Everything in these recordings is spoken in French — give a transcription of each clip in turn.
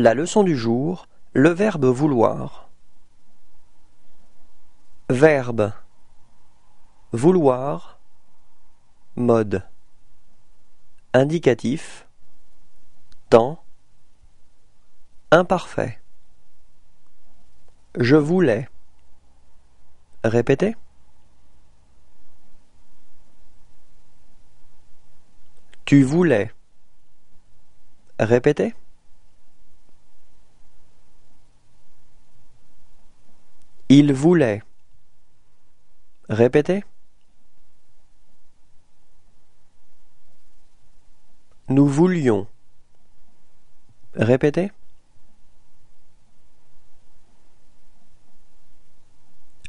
La leçon du jour, le verbe vouloir. Verbe vouloir mode indicatif temps imparfait Je voulais Répétez Tu voulais Répétez Il voulait. Répétez. Nous voulions. Répétez.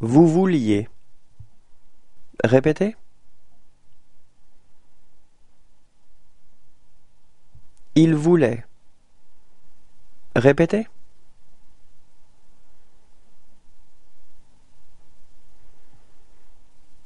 Vous vouliez. Répétez. Il voulait. Répétez.